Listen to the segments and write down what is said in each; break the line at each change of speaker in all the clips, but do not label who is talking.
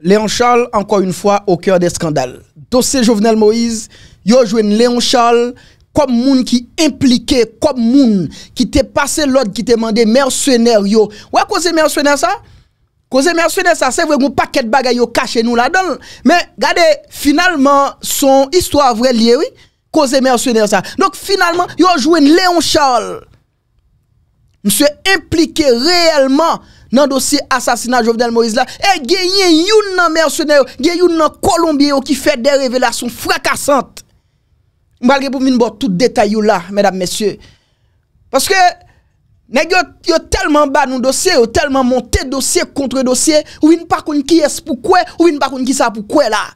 Léon Charles, encore une fois, au cœur des scandales. Dossier Jovenel Moïse, yo jouen Léon Charles comme moun qui impliqué, comme moun qui te passé l'autre qui te mandé mercenaire yo. Ouais, cause mercenaire ça? Cause mercenaire ça, c'est vrai vous paquet de yo caché nous là-dedans. Mais regardez, finalement, son histoire vraie liée, oui. Cause mercenaire ça. Donc finalement, yo jouen Léon Charles. Monsieur impliqué réellement nan dosye asasina Jovenel Moïse la, e genyen yon nan mersyoner yo, genyen yon nan kolombier yo ki fe de revelasyon frakasante. Mbalge pou min bo tout detay yo la, medam mesye. Paske, neg yo telman ban nou dosye, yo telman monte dosye kontre dosye, ou vin pa kon ki es pou kwe, ou vin pa kon ki sa pou kwe la.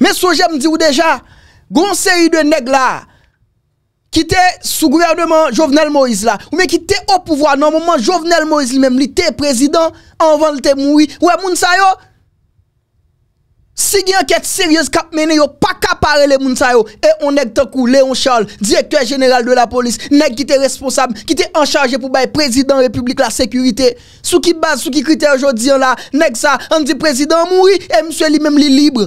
Mesoje mdi ou deja, goun seri de neg la, Ki te sou gouvernement Jovenel Moïse la, ou men ki te ou pouvoi an, nan mouman Jovenel Moïse li men li, te prezidant, an vande te moui. Ouè moun sa yo, si gen an ket seryez kap mene yo, pa kapare le moun sa yo, e on ek takou Léon Charles, direktor general de la polis, nek ki te responsable, ki te an charge pou bay prezidant republik la sekurite, sou ki base, sou ki kriter jodi an la, nek sa, an di prezidant moui, e msue li men li libre.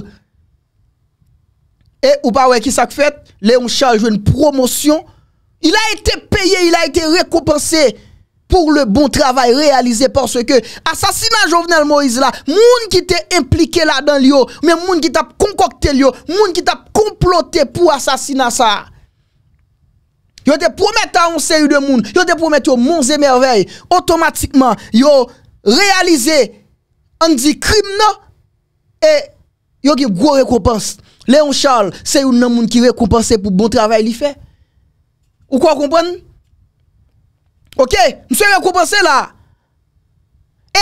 Et ou pas qui ça fait, Léon Charles joue une promotion. Il a été payé, il a été récompensé pour le bon travail réalisé parce que assassinat Jovenel Moïse là, gens qui était impliqué là dans l'io, mais moun qui t'a concocté l'io, gens qui t'a comploté pour l'assassinat, ça. Yo te promettent à un série de monde, yo te été aux monts et merveilles, automatiquement yo réalisé un dit crime non et yo une grosse récompense. Leon Charles, se yon nan moun ki rekompense pou bon travay li fe? Ou kwa kompon? Ok, moun se rekompense la?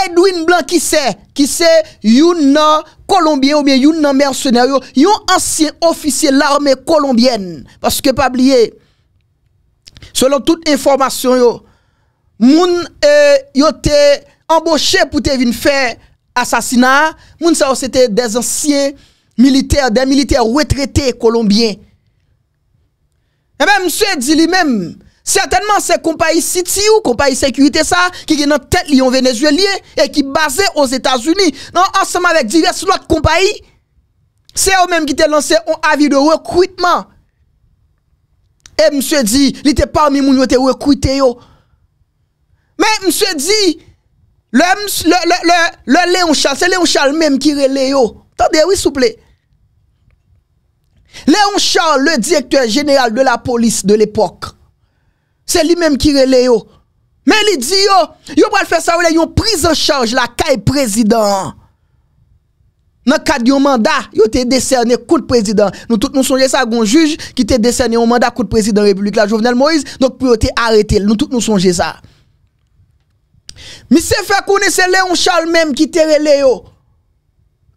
Edwin Blanc, ki se? Ki se yon nan Kolombien ou men yon nan mersenay yo? Yon ansyen ofisye l'armè Kolombien. Paske pa bliye, selon tout informasyon yo, moun euh, yo te emboshe pou te vin fe asasina, moun se yo se te desansyen, militaires, des militaires retraités colombiens. Et eh même, ben, monsieur dit lui-même, certainement c'est compagnie City ou compagnie sécurité ça, qui est dans tête lion vénézuélien et qui est basé aux États-Unis, ensemble avec diverses autres compagnies. C'est eux-mêmes qui ont lancé un avis de recrutement. Et eh, monsieur dit, il était parmi les qui recruté. Mais monsieur dit, le, le, le, le, Léon Charles, c'est Léon Charles même qui Léon. Lèon Charles, le direktor général de la police de l'époque Se li mèm ki rele yo Men li di yo Yo pral fè sa ou lè, yon prise en charge la kèy président Nan kèd yon manda, yon te desèrne kout président Nou tout nou sonje sa goun juj Ki te desèrne yon manda kout président République la Jovenel Moïse Donk pou yon te arete, nou tout nou sonje sa Mi se fè kouni se Léon Charles mèm ki te rele yo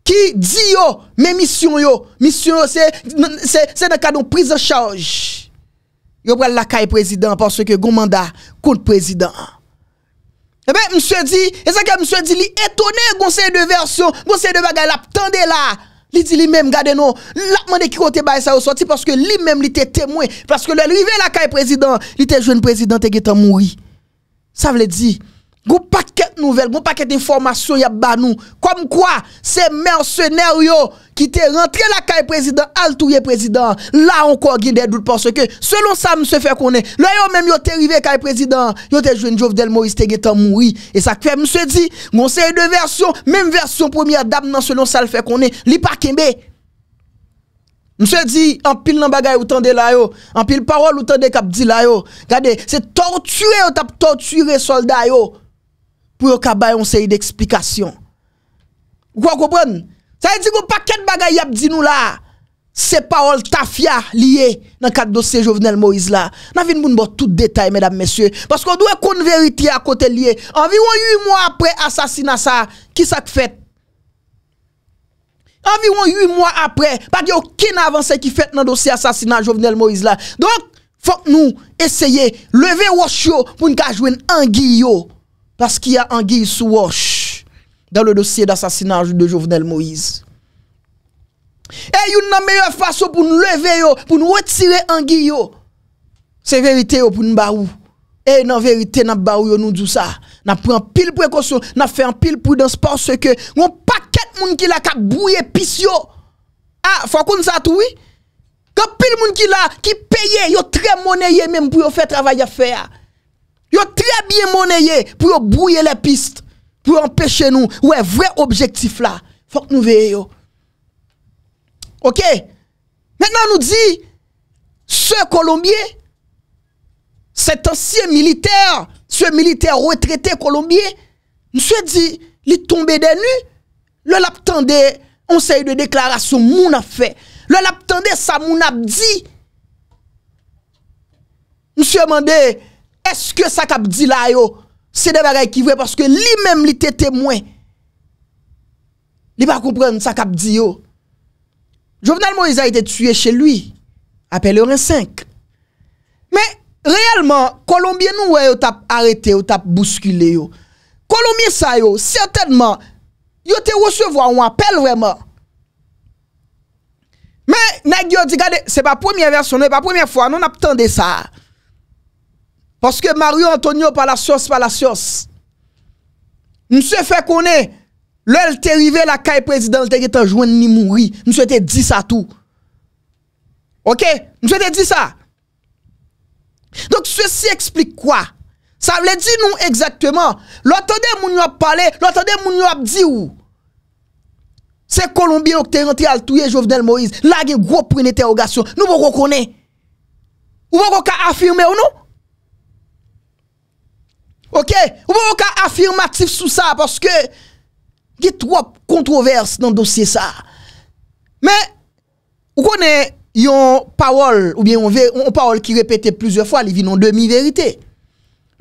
Ki di yo, me misyon yo. Misyon yo, se nan kadon prisa chanj. Yo pral lakay prezidant, porswe ke gomanda kont prezidant. Ebe, eh mswe di, e zaka mswe di, li etone gonsey de versyon, gonsey de bagay la, tende la, li di li menm gade nou, lakman de kikote bay sa yo soti, porswe li menm li te temwen, porswe le li ven lakay prezidant, li te jwen prezidant e getan moui. Sa vle di, Goun paket nouvel, goun paket informasyon yap ba nou. Kom kwa, se merseneryo ki te rentre la kaye prezident, al touye prezident. La anko gine dè dout porsokè. Selon sa mse fè konè. Lè yo mèm yo te rive kaye prezident. Yo te jwenjof del Moïse te getan moui. E sak fè mse di, monsè yon de versyon, mèm versyon premier dame nan selon sa l fè konè. Li pa kèmbe? Mse di, an pil nan bagay ou tande la yo. An pil parol ou tande kap di la yo. Gade, se torture yo tap torture solday yo. pou yo ka bayon seri de eksplikasyon. Gwa gobran? Sa e di gwo paket bagay yap di nou la, se parol tafya liye nan kat dosye Jovenel Moïse la. Nan vin moun bo tout detay, mesdames, mesye, paskou do e kon veritye akote liye. Anviwan yu mwa apre asasina sa, ki sak fet? Anviwan yu mwa apre, pak yo kin avanse ki fet nan dosye asasina Jovenel Moïse la. Donk, fok nou eseye leve wosyo pou nika jwen an giyo. Parce qu'il y a Anguille roche dans le dossier d'assassinat de Jovenel Moïse. Et a une meilleure façon pour nous lever pour nous retirer Anguille C'est vérité pour nous baou. Et la vérité nous baou nous dit ça. N'a pris pile précaution, n'a fait un pile prudence parce que on paquet moun qui la qui bouiller pis Ah, faut qu'on ça tout oui. Quand pile personnes qui la qui paye yo très monnaie même pour faire faire travail à faire. Yo très bien monnayé pour brouiller les pistes, pour empêcher nous. Ouais, vrai objectif là. Faut que nous veillons. OK Maintenant, nous dit, ce Colombien, cet ancien militaire, ce militaire retraité colombien, monsieur dit, il est tombé des nues, le attendu on sait de déclaration, mon a fait, le l'abtendait, ça mon a dit. Monsieur demander. eske sa kap di la yo, se devare ekivwe, paske li menm li te temwen, li pa kompren sa kap di yo, jovenal mo yon te tue che lui, apel yon ren 5, men, reyelman, kolombien nou we yo tap arete, yo tap buskile yo, kolombien sa yo, certainman, yo te wosyevwa, wapel wèman, men, nag yo di gade, se pa premier versyon, se pa premier fwa, non ap tende sa a, Oske Mario Antonio pa la sios pa la sios Nisye fe konen Le lte rive la kaye prezident Lte ge tanjwen ni mouri Nisye te di sa tou Ok? Nisye te di sa Dok se si eksplik kwa? Sa vle di nou ekzakteman Lote de moun yo ap pale Lote de moun yo ap di ou Se Colombian ou kte renti al touye Jovenel Moise Lage gwo pou in eterogasyon Nou voko konen Ou voko ka afirme ou nou Ok, ou pou waka afirmatif sou sa, poske, dit wop kontroverse nan dosye sa. Me, ou konen yon parol, ou bien yon parol ki repete plusieurs fwa li vi nan demi verite.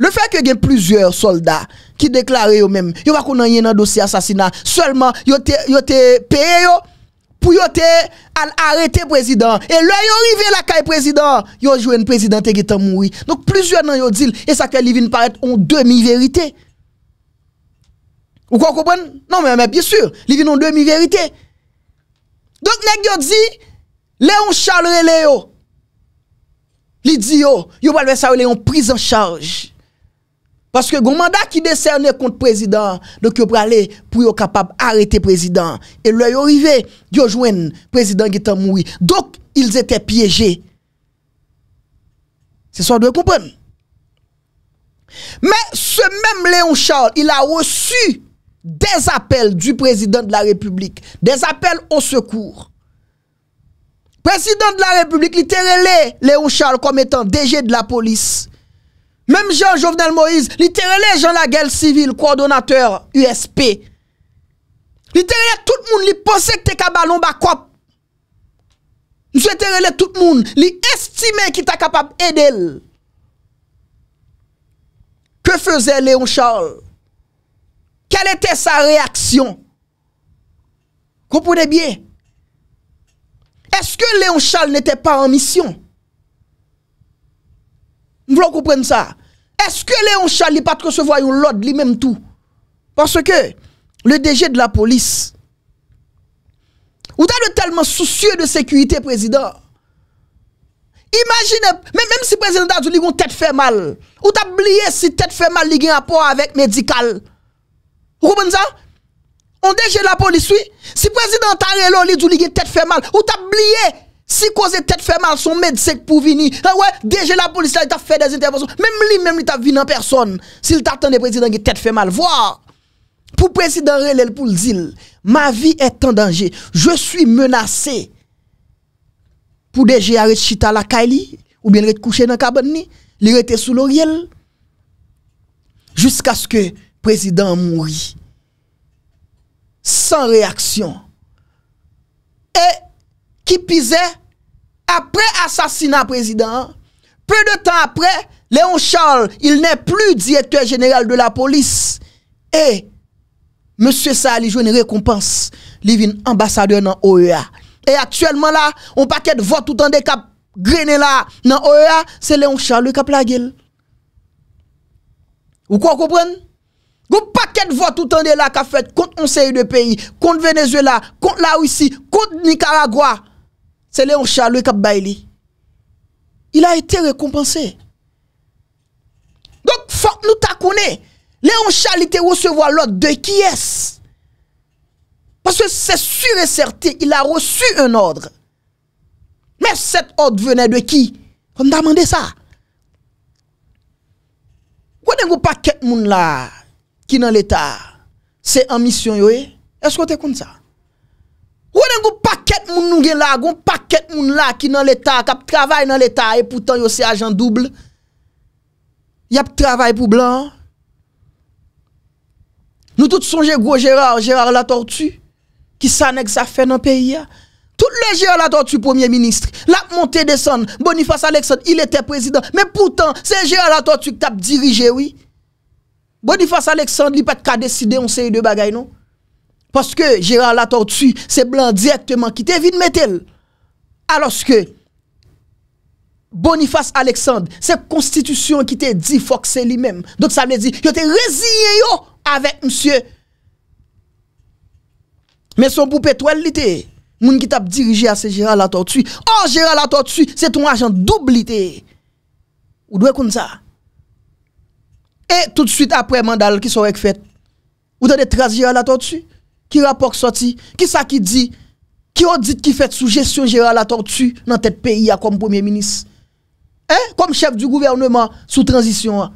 Le fe ke gen plusieurs soldat ki deklare yo men, yo wak konen yon nan dosye asasina, solman yo te peye yo, pour yote al arrêter président et là yon arrivé la kaye président yon joué un président qui est mort. donc plusieurs nan yon dit et ça que li vin paraître en demi-vérité ou quoi comprenne? non mais, bien sûr li vient en demi-vérité donc nèg yo dit Léon Charles Léo li dit yo yon pas faire ça prise en charge parce que le mandat qui décernait contre président, donc yo aller pour être capable arrêter président. Et là arrivé, le président qui est Donc ils étaient piégés. C'est ça de comprendre. Mais ce même Léon Charles, il a reçu des appels du président de la République, des appels au secours. Président de la République, il Léon Charles comme étant DG de la police. Mem Jean Jovenel Moïse, li terele Jean Laguel Civil, kwa donateur USP. Li terele tout moun, li posèk te ka balon bak wap. Li sou terele tout moun, li estime ki ta kapap edel. Ke feze Leon Charles? Kel etè sa reaksyon? Kou pwede bie? Eske Leon Charles netè pa an misyon? Vous comprendre ça Est-ce que Léon Charles pas recevoir une l'ordre lui-même tout Parce que le DG de la police, ou t'as tellement soucieux de sécurité, président. Imagine, même, si le président a dit tête fait mal, ou t'as oublié si tête fait mal, il a un rapport avec médical. Vous comprenez ça? On DG de la police, oui. Si le président a dit tête fait mal, ou t'as oublié si cause tête fait mal, son médecin pour venir. Ah ouais, déjà la police il t'a fait des interventions. Même lui, même il t'a venu en personne. S'il t'attendait le président qui tête fait mal, voir. Pour président Relel pour dire, ma vie est en danger. Je suis menacé. Pour déjà arrêter chita la Kali ou bien arrêter coucher dans la cabane, il sous l'oriel. Jusqu'à ce que président mourit. Sans réaction. Et qui pisait après assassinat président, peu de temps après, Léon Charles, il n'est plus directeur général de la police. Et Monsieur Sali joue une récompense. Il est ambassadeur dans OEA. Et actuellement là, on paquet de vote tout en décap grené là dans OEA, c'est Léon Charles qui a ou Vous comprenez Un paquet de vote tout en là qui fait contre de pays, contre Venezuela, contre la Russie, contre Nicaragua c'est Léon Charles qui a Il a été récompensé. Donc, faut que nous connaissions. Léon Charles était recevoir l'ordre de qui est-ce? Parce que c'est sûr et certain, il a reçu un ordre. Mais cet ordre venait de qui? On demandé ça. Vous vous pas quelqu'un là qui dans l'État? C'est en mission, Est-ce que tu es comme ça? Gounen goun paket moun nou gen la, goun paket moun la ki nan l'Etat kap travay nan l'Etat E poutan yo se ajan double Yap travay pou blan Nou tout sonje gwo Gérard, Gérard Latortu Ki sa nek sa fe nan peyi ya Tout le Gérard Latortu, premier ministre Lap monte desan, Boniface Alexandre, il ete prezident Men poutan, se Gérard Latortu kap dirije wii Boniface Alexandre li pat ka deside on se yi de bagay nou Paske Gérald Latortu se blan direktman ki te vide metel. Aloske Boniface Alexandre se konstitusyon ki te di fokse li menm. Don sa me di yo te rezine yo avek msye. Men son pou petwel li te. Moun ki tap dirije a se Gérald Latortu. Oh Gérald Latortu se ton ajan doublite. Ou dwe koun sa? E toutsuit apre mandal ki sorek fet. Ou tade tras Gérald Latortu? Ki rapok soti, ki sa ki di Ki o dit ki fet sou gestyon jera la tortue Nan tet peyi a kom poumye minis Eh, kom chef du gouvernement Sou transisyon a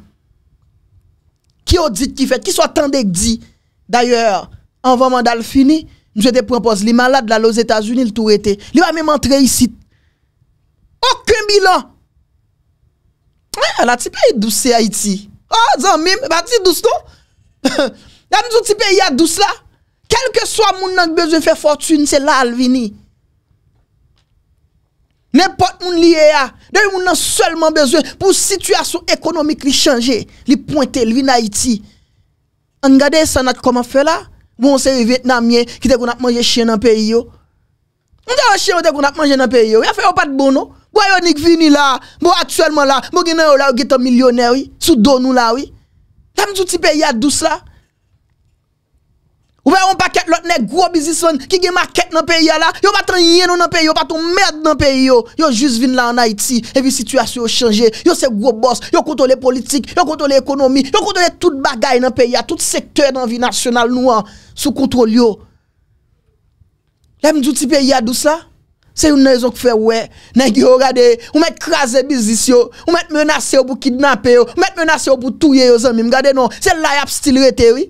Ki o dit ki fet, ki sa tendek di D'ayor An van mandal fini, nou se depropos Li malade la los Etats-Unis, l'tou rete Li va mèm antre isi Okun bilan Eh, la ti pe yi douse A iti, oh, ah, zan mèm Ba ti douse nou Ya nou ti pe yi a douse la Kelke swa moun nan bezwe fè fòrtune se lal vini. Nèpot moun liye ya. Dey moun nan selman bezwe pou situasyon ekonomik li chanje. Li pointe li vi na iti. Angade sanat koman fè la? Boun se vietnamye ki te koun ap manje chen nan periyo. Moun te wè chen wè te koun ap manje nan periyo. Ya fè wè pat bono. Non? Gwa yonik vini la. Mou atrelman la. Mou gina yon la wè geto milyonè wè. Sou donou la wè. Tam sou ti pe yadous la. Ou ve yon paket lot ne gro bizisyon ki ge maket nan peya la, yon pa tranye nou nan peya, yon pa ton med nan peya yo, yon juz vin la an Haiti, evi situasyon yo chanje, yon se gro bos, yon kontole politik, yon kontole ekonomi, yon kontole tout bagay nan peya, tout sektoy nan vi nasyonal nou an, sou kontrol yo. Le mdjouti peya dous la, se yon ne yon kfe we, ne gyo gade, ou met kraze bizisyon, ou met menase yo pou kidnap yo, ou met menase yo pou touye yo zanmim, gade nou, se laya pstil rete we,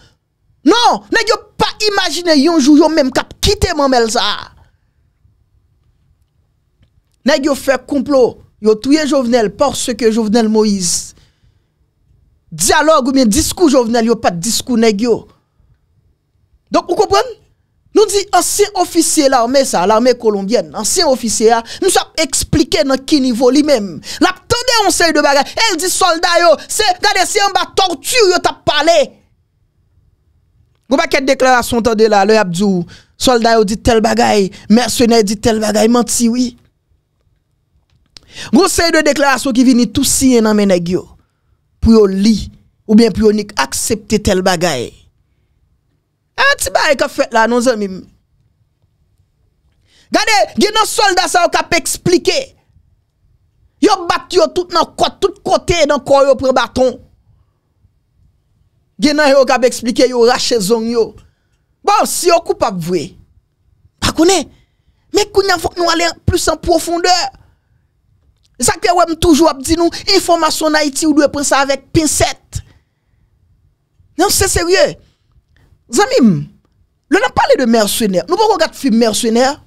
Non, nest yo pas imaginer yon jour yo même kap kite mamel sa. Nèg yo fait complot, yon tué Jovenel parce que Jovenel Moïse. Dialogue ou bien discours Jovenel yo pas de discours Donc vous comprenez nous dit ancien officier l'armée ça, l'armée colombienne, ancien officier a, nous a expliqué dans quel niveau lui-même. L'attendait on sait de bagarre. Elle dit soldat yo, c'est regardez si en bas torture yo t'a parlé. Gwa pa ket deklarasyon tan de la, le ap djou, solday ou di tel bagay, mersenay di tel bagay, manti ou i. Gwa sey de deklarasyon ki vini tou siye nan mena gyo, pou yo li ou bien pou yo nik aksepte tel bagay. A, ti ba e ka fet la, non zan mi. Gade, gen nan soldasyon ou ka pe eksplike, yo bat yo tout nan kot, tout kote nan kor yo pre baton. Gena yo kap expliqué yo rache zon yo. Bon, si yo coupable vrai. Pas connaît. Mais il faut nous aller plus en profondeur. Ça que ouais toujours dit nous information en Haïti ou doit prendre ça avec pincette. Non, c'est sérieux. Zamim, l'on a parlé de mercenaires. Nous pas regarder film mercenaires.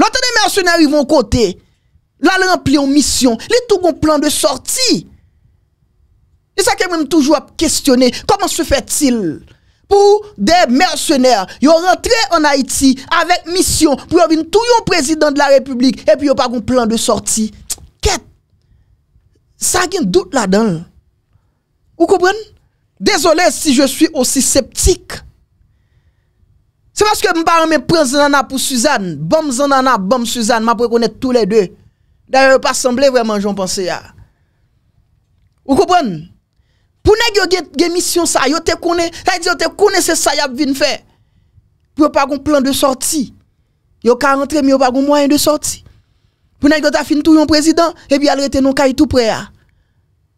L'autre des mercenaires ils vont côté. Là remplissent une mission, les tout un plan de sortie. C'est ça que même toujours questionné. Comment se fait-il pour des mercenaires, ont rentré en Haïti avec mission pour avoir tout yon président de la République et puis ils pas un plan de sortie. Quête. Ça a un doute là-dedans. Vous comprenez Désolé si je suis aussi sceptique. C'est parce que je parle prends pas pour Suzanne. Bon Zanana, bon Suzanne, je reconnais tous les deux. D'ailleurs, pas semblé vraiment, j'en pensais. Hein. Vous comprenez Pounèk yo gen misyon sa, yo te kounè, hay e di yo te kounè se sa yap vin fè. Pounèk yo pa gon plan de sorti. Yo ka rentre, mi yo pa gon mwenye de sorti. Pounèk yo ta fin tou yon prezident, ebi al rete nou ka yi tou prea.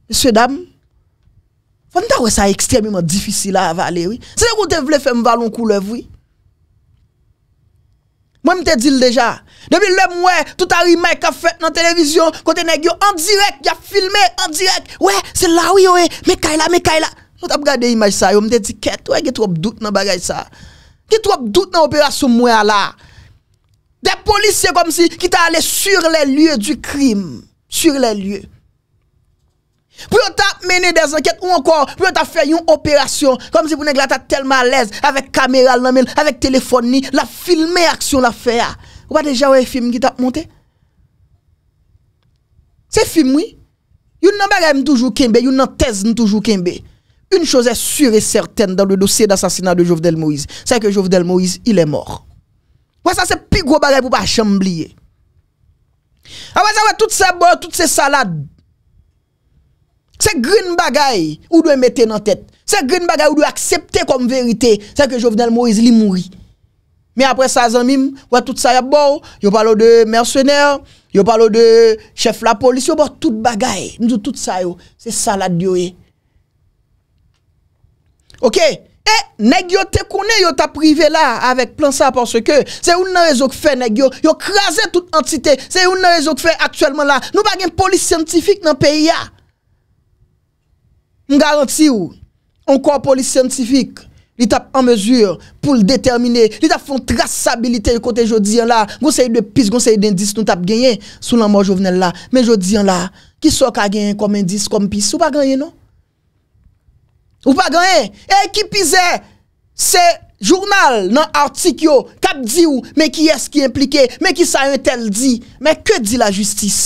Mè sè dam, fè ni ta wè sa ekstremèm an difisil a avale wè. Se yo te vle fèm valon koulev wè. Moi, je te dis déjà. Depuis le mois, tout a qui a fait dans la télévision, côté nèg en direct, il a filmé en direct. Ouais, c'est là oui, ouais. Mais là, mais là Tu t'as regardé image ça, yo, m'te dit qu'est, ouais, trop doute dans bagay ça. Qui trop doute dans l'opération, moi là. Des policiers comme si qui t'a allé sur les lieux du crime, sur les lieux. Pour t'a mené des enquêtes ou encore pour t'a fait une opération comme si vous n'êtes pas tellement à l'aise avec caméra avec téléphone la filmer action la faire. Ou pas déjà un film qui t'a monté C'est film oui. n'en bagay toujours kembe, n'en thèse toujours kembe. Une chose est sûre et certaine dans le dossier d'assassinat de Jovdel Moïse, c'est que Jovdel Moïse, il est mort. Ouais, ça c'est plus gros bagay pour pas chamblier Ah ouais, ça ouais, tout ça toutes ces salades Se grin bagay ou dwe mette nan tet. Se grin bagay ou dwe aksepte kom verite. Se ke Jovenel Moise li mouri. Me apre sa zanmim, wè tout sa yabou. Yo palo de mersenèr. Yo palo de chef la polis. Yo bò tout bagay. Ndou tout sa yo. Se sa la diyo e. Ok. E, neg yo te kone yo ta prive la. Avèk plan sa porswe ke. Se yon nan rezo kfe neg yo. Yo krasè tout entite. Se yon nan rezo kfe akselman la. Nou bagen polis sentifik nan peyi ya. M garanti ou, an kor polis sientifik, li tap an mesur pou l determine, li tap fon trasabilite yon kote jodi an la, gonsay de pis, gonsay de indis, nou tap genyen sou lan mò jovnel la, men jodi an la, ki so ka genyen kom indis, kom pis, ou pa genyen nou? Ou pa genyen? E, ki pise se jounal nan artik yo, kap di ou, men ki es ki implike, men ki sa yon tel di, men ke di la justis?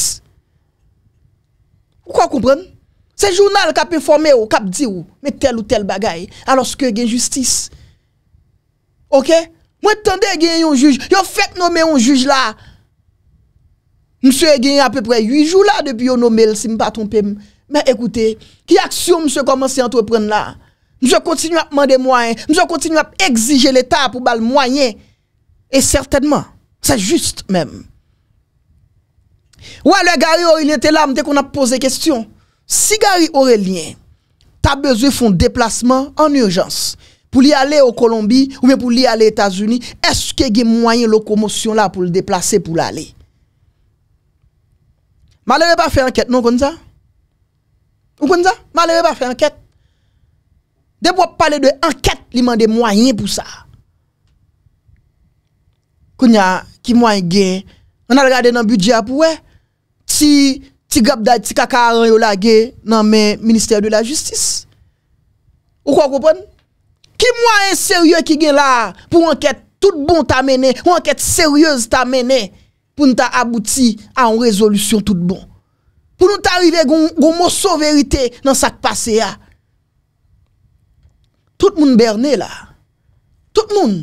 Ou kwa koupran? C'est journal qui a informé ou qui a dit ou, mais tel ou tel bagaille, alors que y a justice. Ok? Moi, attendez, y a un juge. a fait nommer un juge là. Monsieur a à peu près 8 jours là depuis yon nommé, si je ne pas trompé. Mais écoutez, qui action monsieur commence à entreprendre là? Monsieur continue à demander moyens. Monsieur continue à exiger l'État pour bal moyen. Et certainement, c'est juste même. Ouais, le gars, il était là, dès qu'on a posé question. Non, si Gary Aurelien ta beze foun deplasman an urjans pou li ale o Kolombi ou men pou li ale Etats-Unis, eske gen mwanyen lokomosyon la pou li deplase pou li ale? Ma lewe pa fe anket, nou konza? Ou konza? Ma lewe pa fe anket? Debo pale de anket li man de mwanyen pou sa. Kou nya ki mwanyen gen, an a regade nan budye apou we, si Ti gap day, ti kaka aran yo la ge nan men minister de la justis. Ou kwa koupon? Ki mwa en seryoy ki gen la pou anket tout bon ta mene, ou anket seryoy ta mene pou nou ta abouti an resolusyon tout bon. Pou nou ta arrive goun moun souverite nan sak pase ya. Tout moun berne la. Tout moun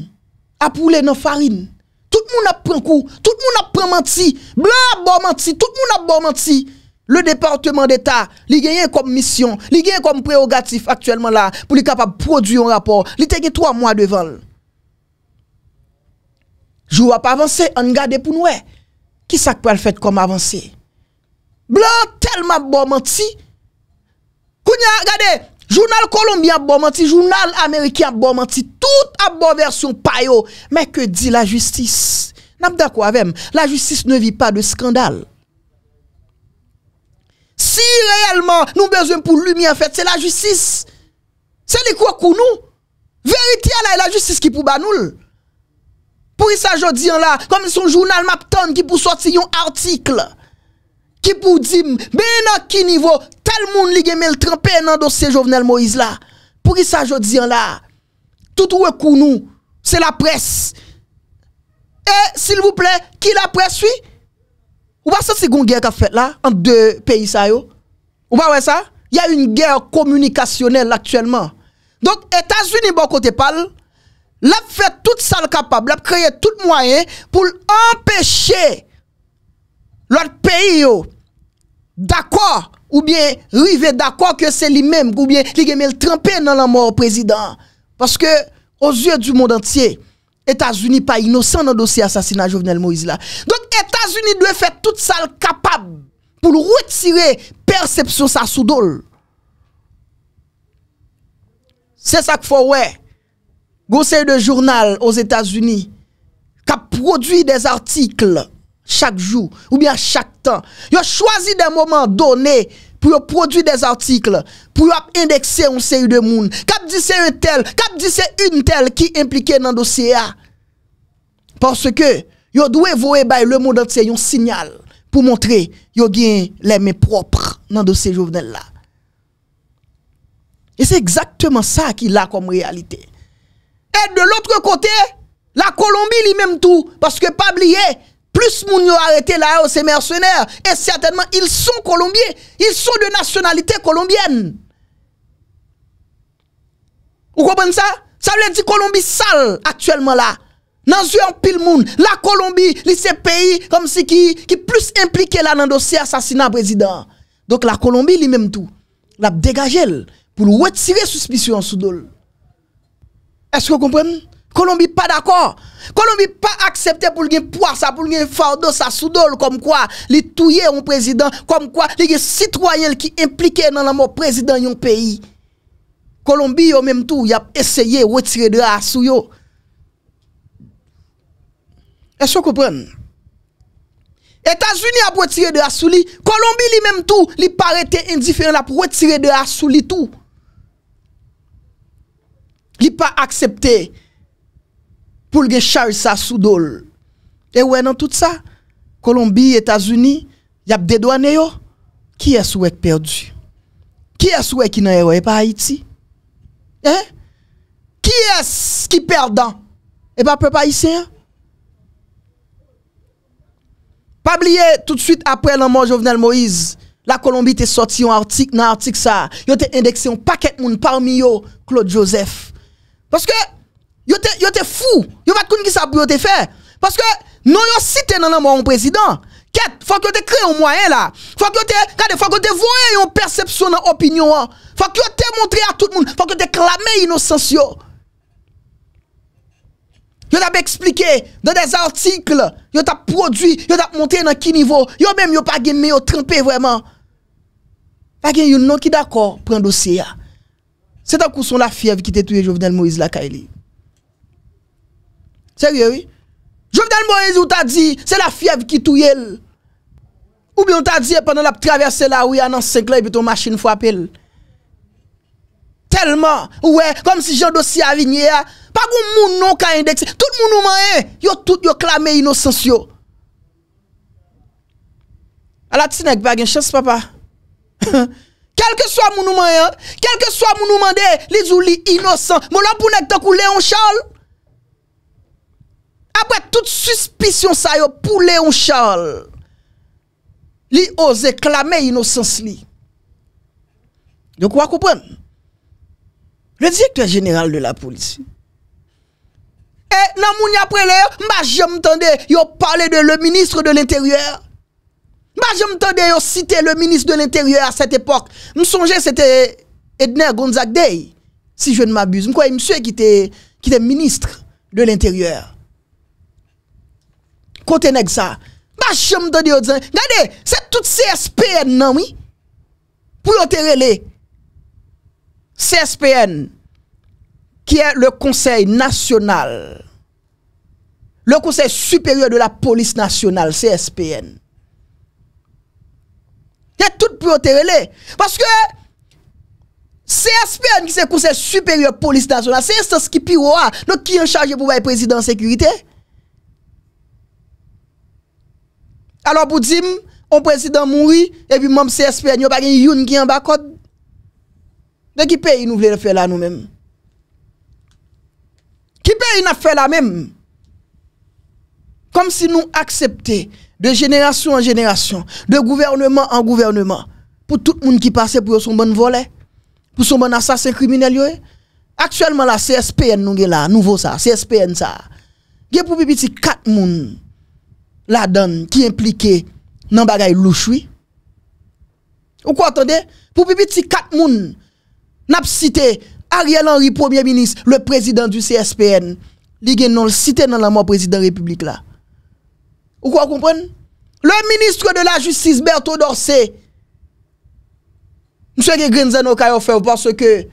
apoule nan farin. Tout moun ap pren kou. Tout moun ap pren manti. Blan ap bor manti. Tout moun ap bor manti. Le Departement d'Etat li genye kom misyon, li genye kom preogatif aktuelman la pou li kapap produ yon rapor. Li te genye 3 mwa devan. Jou wap avanse, an gade pou noue. Kisa kwa l fèt kom avanse? Blan telman bomanti. Kounya gade, Jounal Kolombi ap bomanti, Jounal Amerikyan ap bomanti. Tout ap bon versyon payo. Mè ke di la justis? Namda kwa vem? La justis ne vi pa de skandal. si réellement nous besoin pour lumière fait c'est la justice. C'est les quoi que nous. Vérité là, la justice qui pour nous. Pour ça je dis là, comme son journal m'attend qui pour sortir un article qui pour dire mais à qui niveau tel monde li le trempé dans ce Jovenel Moïse là. Pour ça je dis là. Tout ou nous, c'est la presse. Et s'il vous plaît, qui la presse Ou ba sa segoun gèr ka fèt la, an de peyi sa yo? Ou ba wè sa? Y a yon gèr komunikasyonel l'aktuellement. Donk Etasunibok o te pal, l ap fèt tout sal kapab, l ap kreye tout mwayen, pou l empèche l wad peyi yo d'akwa ou bien rive d'akwa ke se li mèm ou bien li gemèl trempè nan la mor prezident. Paske, o zye du moun entye, États-Unis pas innocent dans le dossier assassinat Jovenel Moïse là. Donc États-Unis doit faire tout ça capable pour retirer perception ça sous C'est ça qu'il faut ouais. Gosset de journal aux États-Unis qui produit des articles chaque jour ou bien chaque temps. Ils a choisi des moments donnés pour produire des articles, pour indexer une série de monde. Cap dit c'est un tel, cap dit c'est une telle qui implique dans le dossier. Parce que, yo doit voir le monde entier un signal pour montrer yo gain les mains propres dans le dossier là. Et c'est exactement ça qu'il a comme réalité. Et de l'autre côté, la Colombie lui-même tout, parce que pas oublier, plus moun yo arrêté là, oh, ces mercenaires. Et certainement, ils sont colombiens. Ils sont de nationalité colombienne. Vous comprenez ça? Ça veut dire Colombie sale actuellement là. Dans un pile monde, la Colombie, c'est pays comme si qui, qui plus impliqué là dans le dossier assassinat président. Donc la Colombie lui-même tout, l'a dégagé pour retirer suspicion sous Est-ce que vous comprenez? Kolombi pa d'akon. Kolombi pa aksepte pou li gen pouasa, pou li gen fardo sa sudol, kom kwa li touye yon prezident, kom kwa li gen sitroyen ki implike nan la mo prezident yon peyi. Kolombi yo menm tou, yap eseye wetire de asou yo. Eswe koupren? Etas Unia pou wetire de asou li, Kolombi li menm tou, li parete indiferent la pou wetire de asou li tou. Li pa aksepte, pour le charge ça sous dol. Et ouais, dans tout ça, Colombie, États-Unis, y a des douanes yo. Qui est souhait perdu? Qui est souhait qui n'est pas Haïti? Hein? Qui est qui perdant? Et pas peuple haïtien? Pas oublier tout de suite après la mort Jovenel Moïse, la Colombie était sorti un article, dans l'article ça, ils ont indexé un paquet de monde parmi eux, Claude Joseph. Parce que Yo te, yo te fou. Yo pas de qui ça pour te faire. Parce que, non, yo cité dans mon président. Quête, faut que te crée un moyen là. Faut que te, regardez, faut que te voyez une perception dans opinion. Hein. Faut que te montre à tout le monde. Faut que te clamer innocence yo. Yo t'a expliqué dans des articles, yo t'a produit, yo t'a monté dans qui niveau. Yo même yo pas me yon trempé vraiment. Pas gagné, yo non qui d'accord prendre dossier. Hein. C'est un coup son la fièvre qui t'a tué Jovenel Moïse la Kaili. Seriè wè? Jovdan Boezi ou ta di, se la fiev ki tou yel. Ou bi ou ta di, pandan la p traversè la wè, nan senk lè, bi ton machin fwa apel. Telman, ou wè, konm si jan dosi avi nye ya, pa goun moun nou ka indekse, tout moun nou man yè, yo tout yo klame inosens yo. Ala ti nek bagen, chans papa. Kelke swa moun nou man yè, kelke swa moun nou man de, li zou li inosens, moun la pou nek to kou leon chal. Après toute suspicion ça pour Léon Charles, li ose clamer innocence li. Donc vous comprenez Le directeur général de la police. Et eh, nan moun après je m'a jamais yo parler de le ministre de l'Intérieur. M'a jamais entendu yo citer le ministre de l'Intérieur à cette époque. songeais c'était Edna Gonzague Day, si je ne m'abuse. M'kwa monsieur qui était qui était ministre de l'Intérieur. Kote nek sa. Bas jom do diyo diyan. Gade, se tout CSPN nan mi. Pou yotere le. CSPN. Ki e le konsey nasyonal. Le konsey superyor de la polis nasyonal. CSPN. Ya tout pou yotere le. Paske. CSPN ki se konsey superyor polis nasyonal. Se yon se ki pi ou a. Non ki yon chaje pou baye prezident sekurite. E. Alors pour dire, on président mourit, et puis même CSPN, il a pas de qui en bas code. qui paye nous voulons faire là nous-mêmes Qui paye nous faire là même Comme si nous acceptions de génération en génération, de gouvernement en gouvernement, pour tout le monde qui passait pour son bon volet, pour son bon assassin criminel. Eh? Actuellement, la CSPN nous est là, nouveau ça, CSPN ça. Il y a pour petit 4 personnes la donne qui impliquait dans bagay louche oui ou quoi attendez pour pipi si quatre moun n'a cité Ariel Henry premier ministre le président du CSPN li gen non cité dans la mort président république là ou quoi comprendre le ministre de la justice Berthaud Dorcé monsieur gen parce que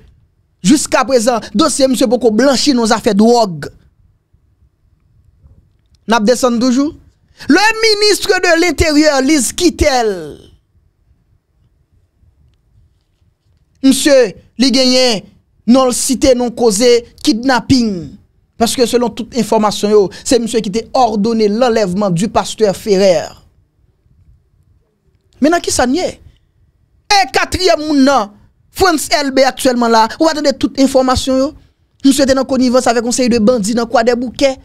jusqu'à présent dossier monsieur beaucoup blanchi nos affaires drogue n'a descendu toujours le ministre de l'Intérieur, Lise Kittel, monsieur, Les gagné, non cité, non causé, kidnapping. Parce que selon toute information, c'est monsieur qui a ordonné l'enlèvement du pasteur Ferrer. Maintenant, qui ça n'y est? Et eh, quatrième Monde France LB actuellement là, ou attendez toute information Monsieur était en connivence avec un conseil de bandits dans quoi des bouquets.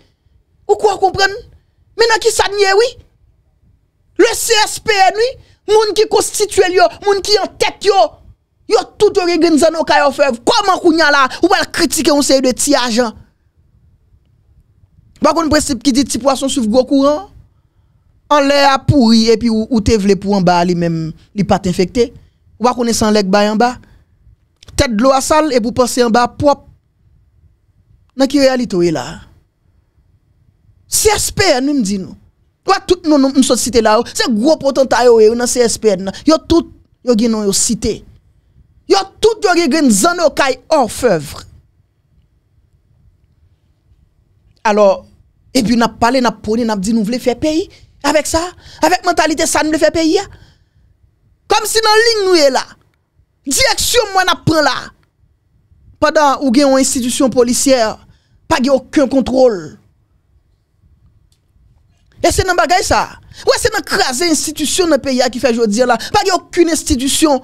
Ou quoi comprendre? Mais qui ça nier, oui? Le CSPN, oui? Moun qui constitue yo, moun qui en tête yo. Yo tout organisé dans kayo fev. Comment kounya là, ou va critiquer un seye de ti agent? Par contre, principe qui dit ti poisson souf gros courant, en l'air a pourri et puis ou, ou te vle pou en bas, li même, li pas infecté. Ou va connaître sans ba bay en bas. Tête de l'eau sale et pour pense en bas propre. Dans qui réalité là? CSP, anou m di nou? Ou a tout nou m sou site la ou? Se gro potantay ou e ou nan CSP anou nan? Yo tout, yo gen nou yo site. Yo tout yo gen gen zan ou kaj orfevre. Alo, e bi nou pale napone, nou m di nou vle fe peyi? Awek sa? Awek mentalite sa nou vle fe peyi? Kom si nan ling nou e la? Direksyon mwen apren la? Padan ou gen ou institusyon polisye, pa gen okyon kontrol. E se nan bagay sa, ou e se nan krasen institisyon nan peya ki fe jodi la, bagay okun institisyon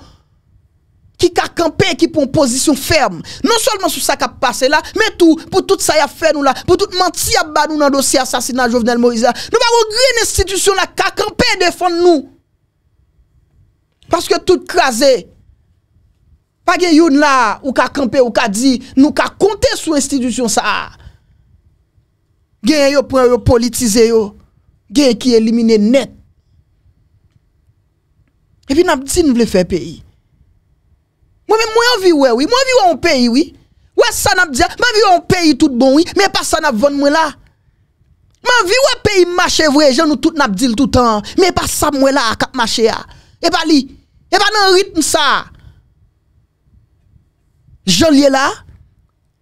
ki kakampe, ki pon posisyon ferm, non solman sou sa ka pase la, men tou, pou tout sa ya fren nou la, pou tout manti ya ban nou nan dosi asasina Jovenel Moïse la, nou bagay okun institisyon la kakampe defon nou, paske tout krasen, bagay yon la ou kakampe ou kadi, nou kakonte sou institisyon sa, gen yo pou politize yo, Gen ki elimine net. Epi Napdil nou vle fe peyi. Mwen envi wè oui? Mwen envi wè ou peyi oui? Ouè sa Napdil? Mwen envi wè ou peyi tout bon oui? Mwen pas sa Napvon mwen la? Mwen envi wè peyi mwache vwe? Joun nou tout Napdil toutan. Mwen pas sa mwen la akat mwache ya? Ewa li? Ewa nan ritm sa? Joun liye la?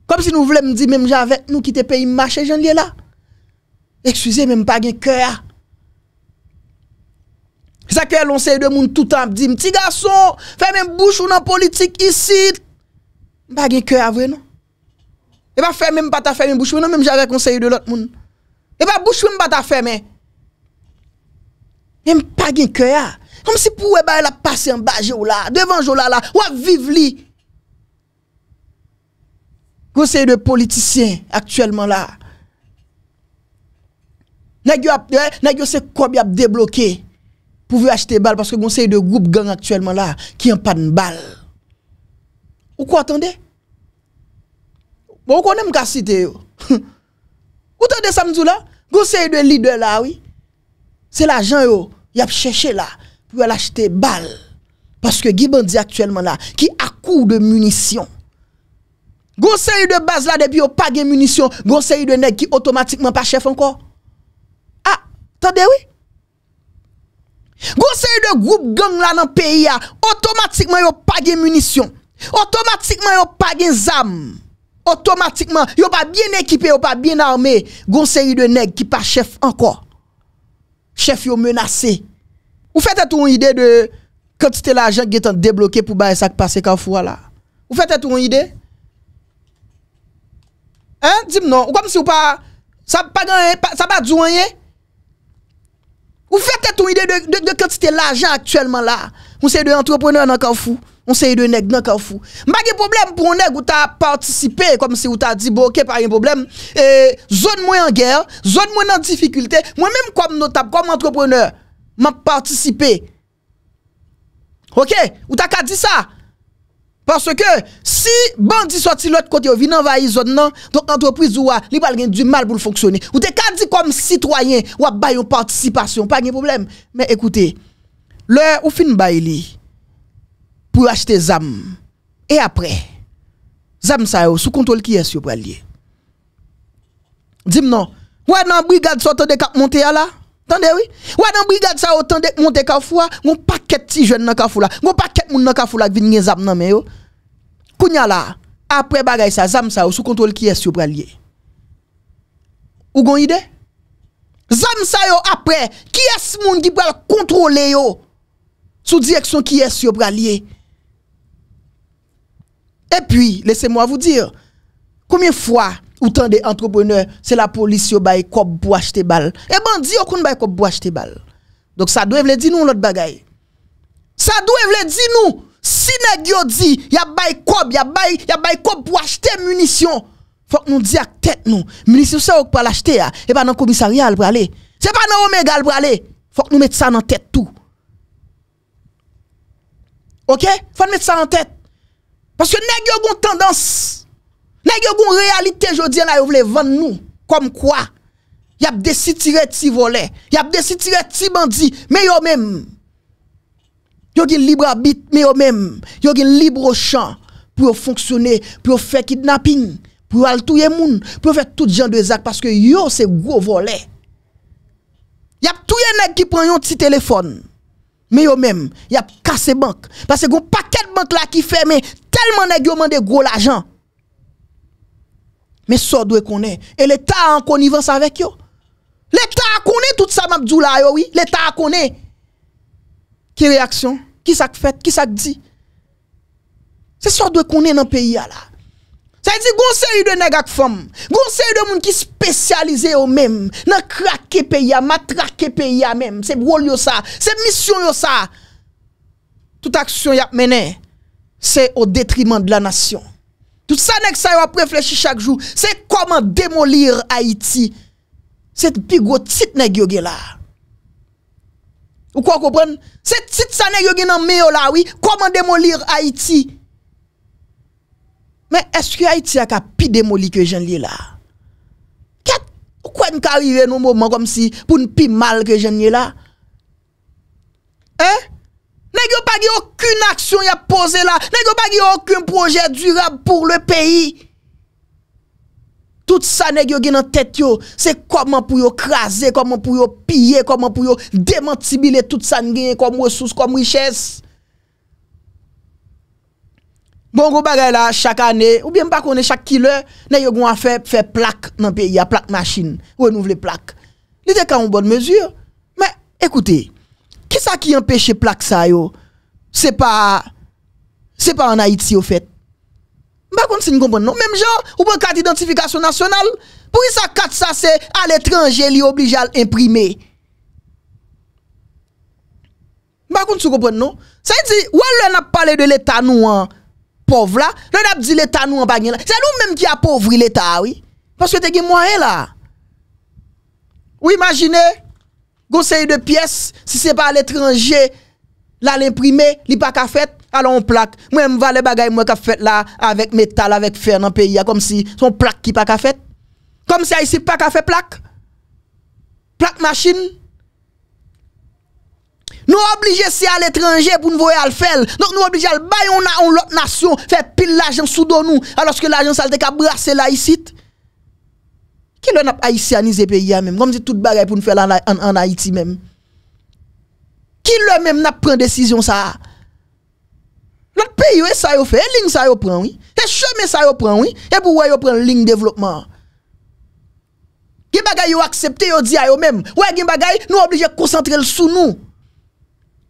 Kom si nou vle mdi mwen javek nou kite peyi mwache, Joun liye la? Ekswize mè mpa gen kè ya. Sa kè yon lonsè yon moun toutan mp di, mti gason, fè mè mbouchou nan politik isi. Mpa gen kè ya vè nou. Ewa fè mè mpa ta fè mbouchou nou, mè mja rekonsè yon lout moun. Ewa bouchou mpa ta fè mè. Mpa gen kè ya. Komme si pou wè ba yon la pase yon bajou la, devanjou la la, wè vive li. Gonsè yon politisyen, aktuellement la, Eh, vous yo se kob débloqué pour acheter acheter balle parce que conseil de groupe gang actuellement là qui en pas de balle. Ou quoi attendez Bon Vous connaît m'ka Vous Ou tande samedi là, conseil de leader là oui. C'est l'argent yo, y a cherché là pour acheter balle parce que les dit actuellement là qui a cours de munitions Conseil de base là depuis au pas de munitions, conseil de nek qui automatiquement pas chef encore. Tande oui? Gon de groupe gang là dans pays automatiquement yon pas de munitions. Automatiquement yon pas gen armes. Automatiquement yo pas bien équipé, yo pas bien armé. Gon de nèg qui pas chef encore. Chef yon menacé. Vous faites tout une idée de Quand quantité l'argent qui est débloqué pour faire ça qui passe là. Vous faites tout une idée Hein, dis-moi non, ou comme si ou pas ça pas ça pas rien Ou fè tè ton ide de kèntite l'ajan aktuelman la? Moun se yè de antroponeur nan ka fou? Moun se yè de neg nan ka fou? Mè gen problem pou yon neg ou ta a participé kom se ou ta a di brokè bon, par gen problem zon mwen an gèr, zon mwen an difficulté mwen mèm kom notap, kom antroponeur mè a participé Ok? Ou ta ka di sa? Parce que si bandit sorti l'autre côté, vient envahir zone non, donc l'entreprise ou euh, a, du mal pour fonctionner. Ou te ka comme citoyen, ou a participation, pas de problème. Mais écoutez, le ou fin baili pour acheter zam et après zam ça sous contrôle qui est sur lier. Dis-moi non. Ouais non brigade sortant de cap monter là. Attendez, oui. Ou dans brigade, ça, autant oh, de monter Kafoua, ah. mon paquet si jeune dans Kafoula, on paquet de monde dans Kafoula qui viennent zam nan yo. Oh. Kounya là, après bagay ça, zam ça, oh, sous contrôle qui est sur pralier. Ou gon idée? Zam ça yo après, qui est ce monde qui pral contrôler yo? Sous direction qui est sur pralier. Et puis, laissez-moi vous dire, combien fois autant des entrepreneurs, c'est la police qui bail cop pour acheter balle. Et bandi yo kon bail cop pour acheter balle. Donc ça doit veut dire nous l'autre bagaille. Ça doit veut dire nous si nèg yo dit y a des cop, y y a cop pour acheter munitions. Faut que nous disions à tête nous, munitions ça on pas l'acheter hein. et pas dans commissariat pour aller. C'est pas dans Omega pour aller. Faut que nous mettre ça dans tête tout. OK Faut mettre ça en tête. Parce que les gens ont tendance Yo gen realite jodi an a yo vle van nou Kom kwa Yap desi tire ti vole Yap desi tire ti bandi Me yo men Yo gen libra bit me yo men Yo gen libra chan Pou yo fonksyone Pou yo fe kidnapping Pou yo al touye moun Pou yo fe tout jan de zak Paske yo se go vole Yap touye neg ki pran yon ti telefon Me yo men Yap kase bank Paske gen paket bank la ki fe Men telman neg yo mande go la jan Mais ça doit connaître. Et l'État en connivence avec eux. L'État connaît tout ça, Mabdoula, là, oui. L'État connaît. Qui réaction? Qui ça fait? Qui ça dit? C'est ça doit connaître dans le pays là. Ça dit, dire série de nègres femmes, Gon série de monde qui spécialisé au même, dans craquer pays, matraquer pays même. C'est rôle ça, c'est mission yo ça. Toute action y a mené, c'est au détriment de la nation. Ou sa nek sa yo a prefleshi chak jou Se koman demolir Haiti Se ti pi go tit nek yoge la Ou kwa kopen Se tit sa nek yoge nan meyo la Koman demolir Haiti Men eske Haiti a ka pi demolir Ke jen li la Kwen ka wive nou mou man kom si Poun pi mal ke jen li la Eh Nèk yo bagi okun aksyon ya pose la. Nèk yo bagi okun proje durable pou le peyi. Tout sa nèk yo gen nan tèt yo. Se koman pou yo krasè. Koman pou yo piye. Koman pou yo demantibilè. Tout sa genye kom resous, kom wichès. Bon, kou bagay la, chak anè. Ou bien pa konè chak kilè. Nèk yo gwa fè plak nan peyi ya. Plak machine. Ou en ouvle plak. Nèk yo ka yon bon mèzure. Mè, ekoutè. Ki sa ki yon peche plak sa yo? Se pa... Se pa anayiti yo fet. Mbakoun si yon kompon nou? Mem jan, ou pou kat identifikasyon nasyonal. Pou ki sa kat sa se al etranje li oblije al imprime. Mbakoun si yon kompon nou? Se yon di, wè lè nap pale de l'Etat nou an pov la. Lè nap di l'Etat nou an bagnen la. Se yon mèm ki apovri l'Etat, wè. Paske te gen mwane la. Ou imagine... Gonseri de piyes, si se pa l'etranje, la l'imprime, li pa ka fet, alon plak. Mwen mva le bagay mwen ka fet la, avèk metal, avèk fer nan peyi, a kom si son plak ki pa ka fet. Kom si a yisi pa ka fet plak. Plak machine. Nou oblige se al etranje pou nou voyal fel. Nou oblige al bayon la ou l'ot nasyon, fe pil la jen sou don nou, aloske la jen salte ka brase la yisit. Ki lè nap aisyanize pe yè mèm? Kom di tout bagay pou n'fèl an Haiti mèm. Ki lè mèm nap pren desisyon sa? Lòt pe yò e sa yò fè, e ling sa yò pren wè? E chèmè sa yò pren wè? E pou wè yò pren ling devlopman? Gim bagay yò aksepte, yò di a yò mèm. Wè gim bagay, nou oblije koncentre l'sou nou.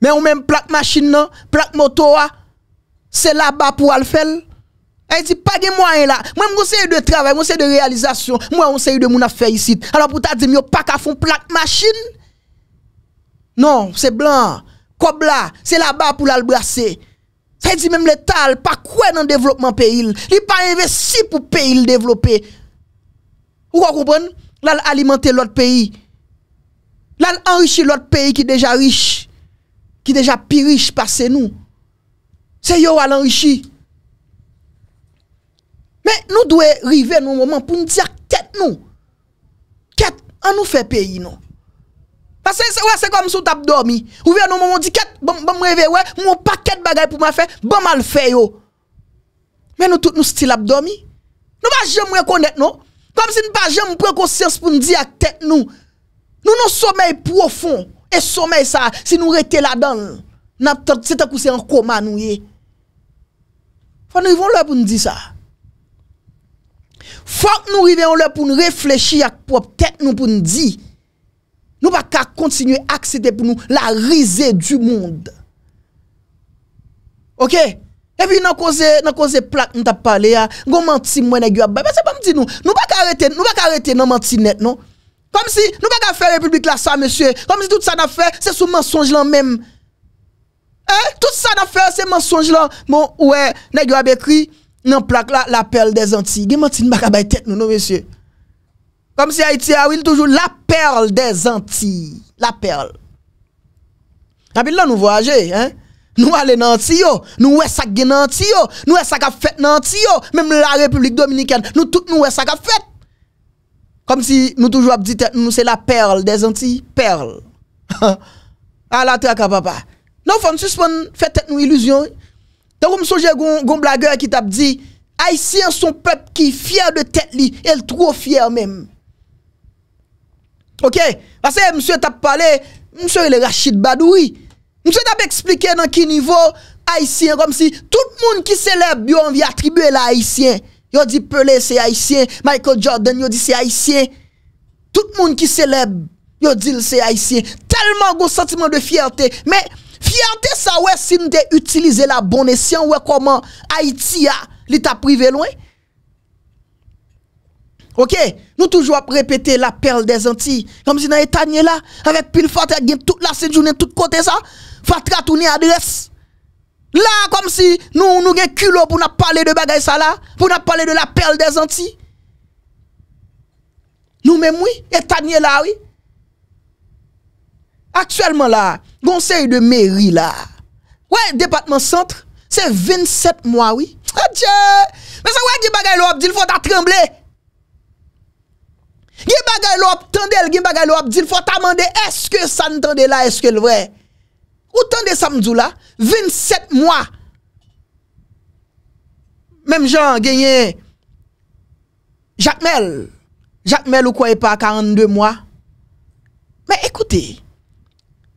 Mè ou mèm plak machin nan, plak moto wè? Se la ba pou al fèl? Elle dit pas de moyens là. Moi je conseille de travail, je conseille de réalisation, moi on conseille de mon affaire ici. Alors pour t'a dire, yo pas qu'à une plaque machine. Non, c'est blanc. Cobla, c'est là-bas pour l'albrasser. Elle Ça dit même l'État pas quoi dans le développement pays. Il pas investi pour pays le développer. Vous comprenez Là alimenter l'autre pays. Là enrichir l'autre pays qui déjà riche, qui déjà plus riche que nous. C'est yo à l'enrichir. Men nou dwe rive nou mouman pou nou di ak tet nou. Ket, an nou fe peyi nou. Pase, wè, se kom sou tap dormi. Ou wè, nou mouman di ket, bon moum revè wè, moum pa ket bagay pou mwa fe, bon mwa l fe yo. Men nou tout nou stil ap dormi. Nou pa jem rekonet nou. Kom si nou pa jem pre konsyans pou nou di ak tet nou. Nou nou somèy profon. E somèy sa, si nou rete la don. Nap trot, se te kouse an koma nou ye. Fwa nou yvon lè pou nou di sa. Fwa nou rive yon lè pou nou reflechi yak pou ap tek nou pou nou di. Nou baka kontinye akse de pou nou la rize du moun. Ok? E pi nan koze plak nou ta pale ya. Ngo manti mwen nè e gyo abe. Mwen se pa mdi nou. Nou baka arete nan manti net nou. Kom si nou baka fè republik la sa monsye. Kom si tout sa na fè se sou mensonj lan mèm. Eh? Tout sa na fè se mensonj lan. Mwen bon, ouè nè gyo abe kri. non plaque là, perle des Antilles. Gementine pas bay tête nous, non, monsieur. Comme si Haïti a ah toujours la perle des Antilles. La perle. Rapide là, nous voyager, hein. Nous allons dans Antilles, oh. nous ouais ça gen dans oh? nous ouais ça qu'a fait dans oh? même la République dominicaine, nous tout nous ouais ça qu'a Comme si nous toujours dit nous c'est la perle des Antilles, perle. à ah, la traque papa. Non, faut suspendre fait tête nous illusion. Te ou msouje goun blageur ki tap di, Haitien son pep ki fyer de tet li, el tro fyer menm. Ok, vase msouye tap pale, msouye le Rashid Badoui, msouye tap explike nan ki nivou Haitien, kom si tout moun ki seleb yo anvi atribuye la Haitien, yo di Pele se Haitien, Michael Jordan yo di se Haitien, tout moun ki seleb yo di se Haitien, telman goun sentimen de fierté, me... Fiyante sa wè sin de utilize la bonne si an wè koman Haiti a l'ita privé lwen. Ok, nou toujou ap repete la perle de zanti. Kam si nan etanye la, avèk pil fote a gen tout la sejounen tout kote sa. Fatra tou ni adres. La kam si nou gen kulo pou nan pale de bagay sa la. Pou nan pale de la perle de zanti. Nou men moui etanye la wè. Akselman la, gonsey de meri la Wè, departement centre Se vinset mwa, wè Adjè, mè sa wè gimbagay lop Dil fò ta tremble Gimbagay lop Tande el gimbagay lop, dil fò ta mande Eske san tande la, eske lwè Ou tande samdou la Vinset mwa Mèm jan Gènyen Jacquemel Jacquemel ou kwenye pa 42 mwa Mè ekoutè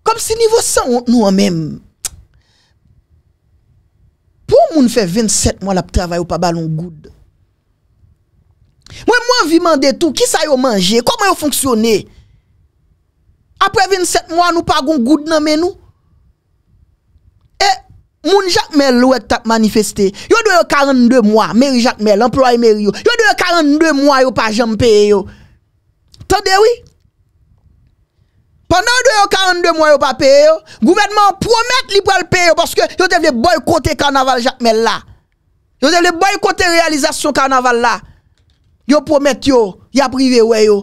Kom si nivou 100 ou nou an menm. Pou moun fè 27 mwa la ptravay ou pa balon goud? Mwen mwen vi mande tou, ki sa yo manje? Koman yo fonksyone? Apre 27 mwa nou pa goun goud nan men nou? E, moun jatmel ou etat manifeste? Yo deyo 42 mwa, meri jatmel, employ meri yo. Yo deyo 42 mwa yo pa jampè yo. Tadewi? Tadewi? Pendan yon 42 mwen yon pa peye yo, gouvernement promet li prel peye yo, parce que yon te vle boykote carnaval jacmel la. Yon te vle boykote realizasyon carnaval la. Yon promet yo, yon prive wey yo.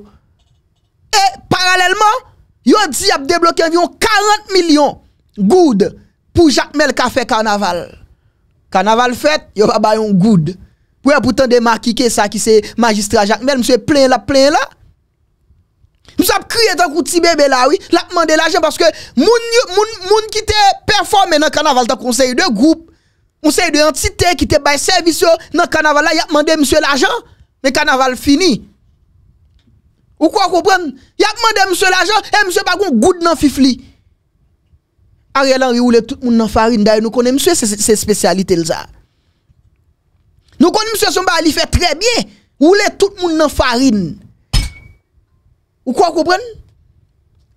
Et paralèlement, yon di ap deblokè yon 40 milyon goud pou jacmel ka fè carnaval. Carnaval fèt, yon pa bayon goud. Pou yon poutan de makike sa ki se magistra jacmel, mswe plè yon la plè yon la, Mous ap kri etan kouti bebe la wè, la ap mande l'ajan, paske moun ki te performe nan kanaval ta konsey de goup, konsey de entite ki te bay servis yo, nan kanaval la, ya ap mande msè l'ajan, men kanaval fini. Ou kwa koupren, ya ap mande msè l'ajan, e msè pa koun goud nan fifli. A rè lan rè, ou lè tout moun nan farin daye, nou konen msè se spesyalite elza. Nou konen msè somba li fè tre bie, ou lè tout moun nan farin. Ou kwa koupren?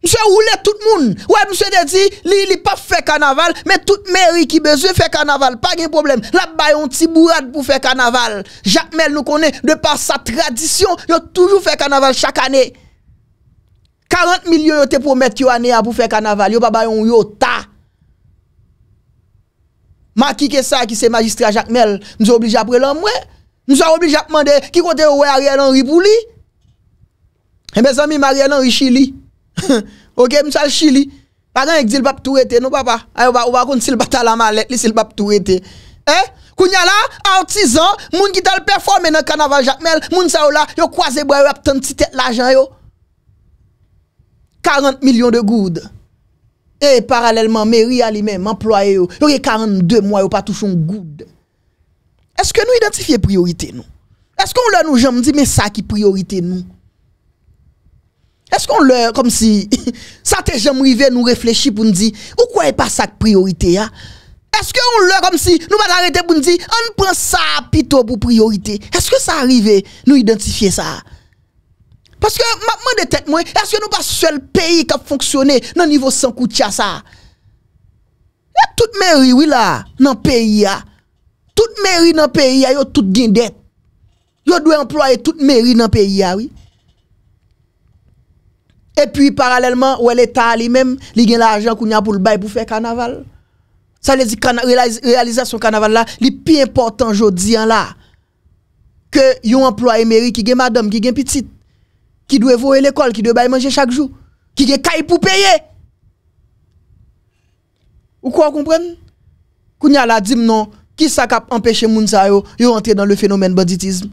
Mse roule tout moun. Ouè mse de di, li li pa fè kanaval, men tout mèri ki bezè fè kanaval. Pa gen problem. La bayon tibourad pou fè kanaval. Jacquemelle nou konen, de pa sa tradisyon, yo toujou fè kanaval chak anè. 40 milyon yo te pou met yo anè ya pou fè kanaval. Yo pa bayon yo ta. Ma ki ke sa ki se magistre a Jacquemelle, mse oubli Jacquemelle an mwen. Mse oubli Jacquemelle an mwen. E eh bezan mi marye nan richi li. Ok, mwen sal chili. Pagan ek di l bap tou ete nou papa. Ayo wakoun si l bata la malet li si l bap tou ete. Eh, kounya la, artizan, moun ki tal performe nan kanavan jatmel, moun sa ou la, yo kwa zebwa yo ap ton titet l ajan yo. 40 milyon de goud. Eh, paralelman, meri alimem, employe yo. Yo ye 42 mwa yo pa tou chon goud. Eske nou identifiye priorite nou? Eske nou lè nou jom di me sa ki priorite nou? Eske ou lè kom si, sa te jèm rive nou reflechi pou nou di, ou kwa e pa sa k priorite ya? Eske ou lè kom si, nou bat arete pou nou di, ou nou pren sa pito pou priorite? Eske sa rive nou identifiye sa? Paske, mè de tèt mwen, eske nou pa sel peyi kap fonksyone nan nivou sankoutia sa? Yè tout mèri wila nan peyi ya. Tout mèri nan peyi ya, yo tout din det. Yo dwe employe tout mèri nan peyi ya wè. Et puis, parallèlement, où l'État lui-même, il a l'argent qu'on a pour le bail pour faire carnaval. Ça veut dire que la réalisation carnaval là, plus important aujourd'hui hein, là que yon employé mairie qui gagne madame, qui gagne petite, qui doit voir l'école, qui doit manger chaque jour, qui gagne caille pour payer. Vous quoi, comprenez? Quand a la dit non, qui ça cap empêcher moun sa yo, yo dans le phénomène banditisme?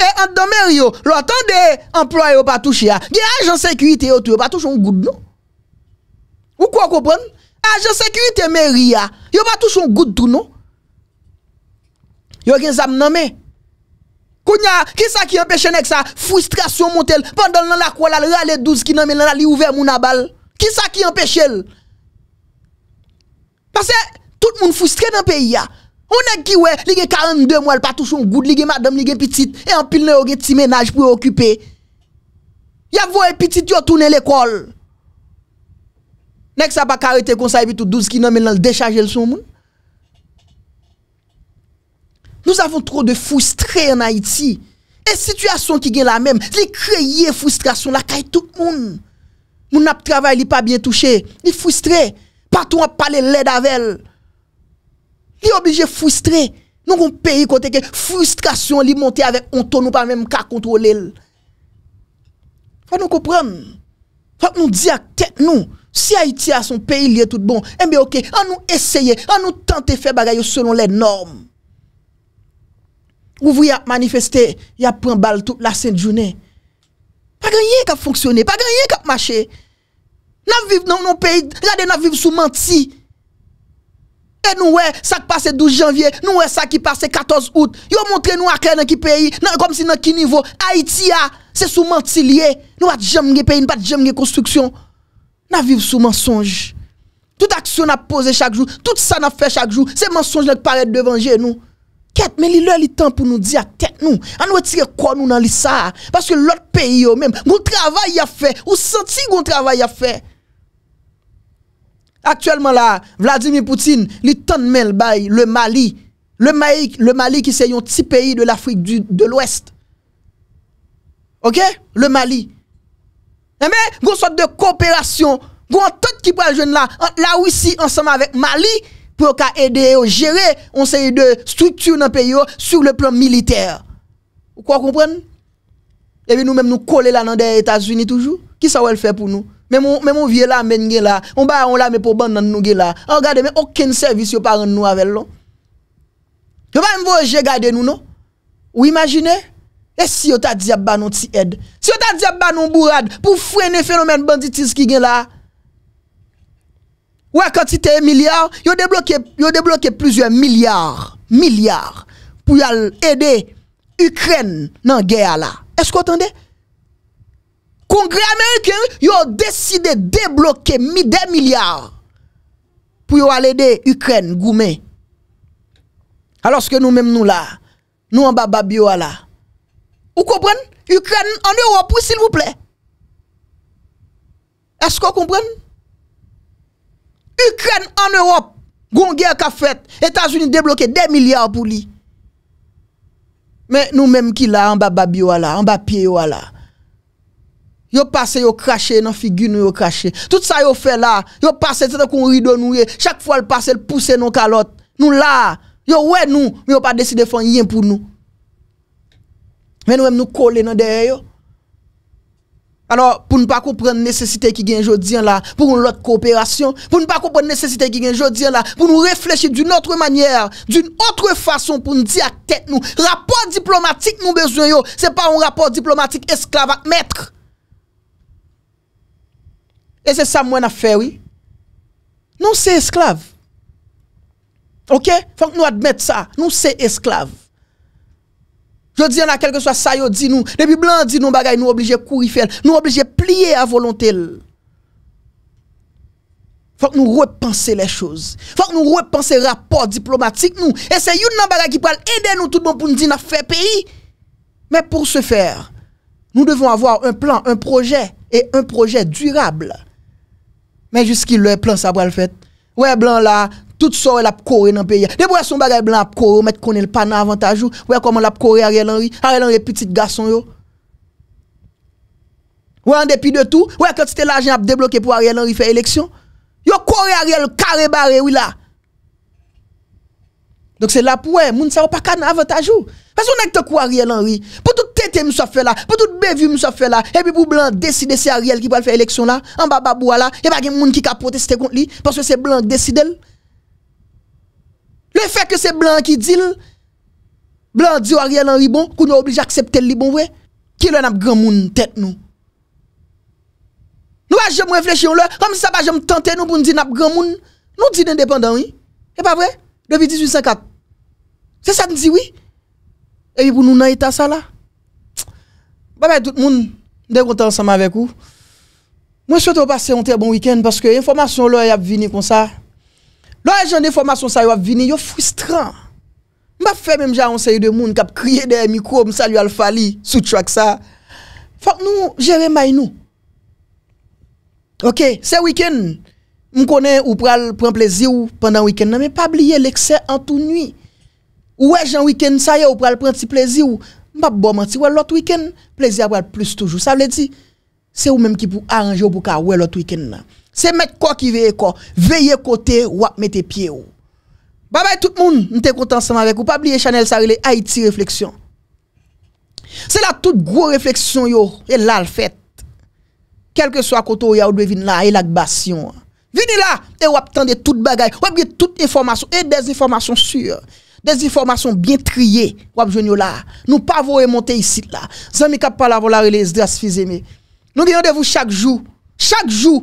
E andan mer yo, lo atan de employ yo pa touche ya. Gen ajan sekurite yo tou, yo pa touche yon goud nou. Ou kwa kopan? Ajan sekurite mer yo ya, yo pa touche yon goud tou nou. Yo gen zap nanme. Kounya, ki sa ki empèche nek sa? Fristrasyon montel. Pendan nan akwalal, rale douz ki nanme nan la li ouver moun abal. Ki sa ki empèche el? Pase, tout moun frustre nan peyi ya. Ou nèk ki wè, li gen 42 mwèl patou choun goud, li gen madame, li gen pitit, e anpil nè ou gen ti menaj pou e okupè. Yavou e pitit yo tounè l'ekol. Nèk sa pa karite konsay vitou 12 kinon men nan l dechaje l son moun. Nou zavoun tro de foustre en Haiti. E sitwasyon ki gen la mèm, li kreye foustrasyon la kaj tout moun. Moun ap travay li pa bie touche, li foustre, patou ap pale led avèl. Li oblije fwistre, nou kon peyi kote ke, fwistrasyon li monte avek ontou nou pa menm ka kontrole l. Fwa nou kopran, fwa nou di ak tek nou, si a iti a son peyi liye tout bon, eh enbe okey, an nou eseye, an nou tante fe bagay yo selon le norm. Ou vwe ya manifeste, ya pren bal tou la sèndjounen. Pa gen ye kap fonksyone, pa gen ye kap mache. Nan viv nan nou peyi, la de nan viv sou manti. E nou wè sa ki pase 12 janvye, nou wè sa ki pase 14 out, yo montre nou akre nan ki peyi, kom si nan ki nivou. Haiti a, se sou mantiliye, nou wè jam nge peyi, nou wè jam nge konstruksyon. Na viv sou mensonj. Tout aksyon na pose chak jou, tout sa na fe chak jou, se mensonj nan ki paret devanje nou. Ket, men li lè li tan pou nou di a tet nou, an wè tire kwa nou nan li sa, paske lòt peyi yo menm, goun travay a fe, ou senti goun travay a fe. Aktuellement la, Vladimir Poutine, li tan men l bay, le Mali. Le Mali ki se yon ti peyi de l'Afrique de l'Ouest. Ok? Le Mali. Eme, eh goun sot de kooperasyon, goun tot ki pral joun la, la wisi, ansama vek Mali, pou ka ede yo jere, on se yon de strukture nan peyo, sur le plan militer. Ou kwa kompren? Ewi eh nou mem nou kole la nan de Etats-Unis toujou? Ki sa wè l fè pou nou? Men moun vie la men gen la, moun ba yon la me pou ban nan nou gen la, an ah, gade men okken servis yo pa ren nou avèl lò. Non? Yo va mvoje gade nou nou? Ou imagine? E si yo ta djabba nou ti ed? Si yo ta djabba nou bourad pou fwene fenomen banditis ki gen la? Ou a kantite e milyar? Yo de bloke plusieurs milyar, milyar, pou yal ede Ukren nan geya la. Esko otende? Kongre Ameriken yo deside debloke mi de milyar pou yo alede Ukren Goumen. Aloske nou menm nou la, nou an ba babi yo ala. Ou kompren? Ukren an Europe, s'il vous plè. Esko kompren? Ukren an Europe, Goumen ka fèt, Etats-Unis debloke de milyar pou li. Men nou menm ki la, an ba babi yo ala, an ba pi yo ala. Yo passé, yo craché figures, figure, yo Tout ça yo fait là, yo passé c'est qu'on rideau nous Chaque fois le passé, le nos calottes. Nous là, yo ouais nous, mais yo pas décidé de faire rien pour nous. Mais nous même nous coller derrière yo. Alors, pour ne pas comprendre la nécessité qui gagne aujourd'hui là, pour une autre coopération, pour ne pas comprendre la nécessité qui gagne aujourd'hui là, pour nous réfléchir d'une autre manière, d'une autre façon, pour nous dire à tête nous, rapport diplomatique nous besoin yo, c'est pas un rapport diplomatique esclave maître. E se sa mwen a fè, oui? Nou se esklav. Ok? Fak nou admèt sa. Nou se esklav. Je di yon a kelke sa sayo di nou. Depi blan di nou bagay nou oblije kou ifèl. Nou oblije pliye a volontèl. Fak nou repanse le chouz. Fak nou repanse rapor diplomatik nou. E se yon nan bagay ki pral endè nou tout bon pou nou di na fè peyi. Mè pou se fèr. Nou devon avòr un plan, un projè. E un projè durablè. Men jusqu'il lè, plan sa bral fèt. Ouè blan la, tout sa ouè la p'kore nan peye. Deboè son bagay blan a p'kore, ou mèt konè l'pana avantajou. Ouè koman la p'kore Ariel Henry, Ariel Henry p'tite gason yo. Ouè an depi de tout, ouè kèlte stè la jen ap deblokè pou Ariel Henry fè eleksyon. Yo kore Ariel kare bare wila. Donc c'est là pour eux, moun savent pas à avantage Parce qu'on est quoi Ariel Henry, pour tout tête me fait là, pour toute nous me fait là, et puis pour blanc décider c'est Ariel qui va faire élection là, en bas Il là, et pas de monde qui ka protester contre lui parce que c'est blanc qui décide. Le fait que c'est blanc qui dit blanc dit Ariel Henry bon, qu'on est obligé accepter le bon ouais. Qui le grand monde, tête nous Nous pas jamais réfléchir là, comme ça pas me tenter nous pour nous dire n'a grand monde, Nous dit indépendant oui. C'est pas vrai Depuis 1804 Se sa m ziwi? Ebi pou nou nan ita sa la? Ba mè tout moun, m den konta ansama vek ou. Mwen sou te wap ase yon ter bon wikend, paske yon formasyon lor yon ap vini kon sa. Lor e yon jen de formasyon sa yon ap vini, yon frustran. M pa fe mèm jan ansayou de moun, kap kriye de mikro, m salu al fali, sou tchwa ksa. Fok nou, jere may nou. Ok, se wikend, m konen ou pral pren plezi ou pandan wikend nan, mè pa bliye lèkse an tou nwi. Ouais, un week-end, ça y est, ou pral prendre petit plaisir ou, bon menti, ouais, l'autre week-end, plaisir pral plus toujours. Ça veut dire, c'est ou même qui pouvez arranger ou pour ka ouais l'autre week-end C'est mettre quoi qui veille quoi, veiller côté ou mettre pied ou. Bye bye tout le monde, nous sommes content ensemble avec vous. Pas oublier Chanel Sarile Haïti Réflexion. C'est la toute gros réflexion yo, et là le fait. Quel que soit côté ou devez venir là, et la bastion. Venez là, et vous attendez toute bagaille, vous avez toute information et des informations sûres. Des informations bien triées, wap là. Nous pas voyer monter ici là. Zami kap parle avant la relève dras fils Nous de vous chaque jour. Chaque jour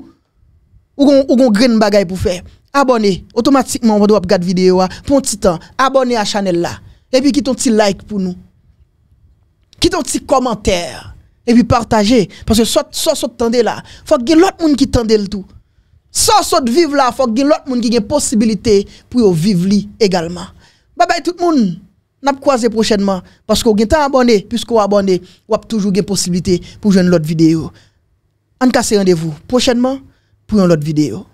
ou gon ou green bagay pour faire. Abonnez automatiquement on doit regarder vidéo hein. pour un petit temps. Abonnez à chaîne là. Et puis quitte un petit like pour nous. Quitte un petit commentaire et puis partagez parce que soit soit soit tendez là, faut que l'autre monde qui tendez le tout. Soit soit vivre là, faut que l'autre monde qui ait possibilité pour vivre également. Bye bah, bye bah, tout le monde. N'a croisé prochainement parce qu'on est abonné puisque vous abonné, on a toujours une possibilité pour jouer une autre vidéo. En c'est rendez-vous prochainement pour une autre vidéo.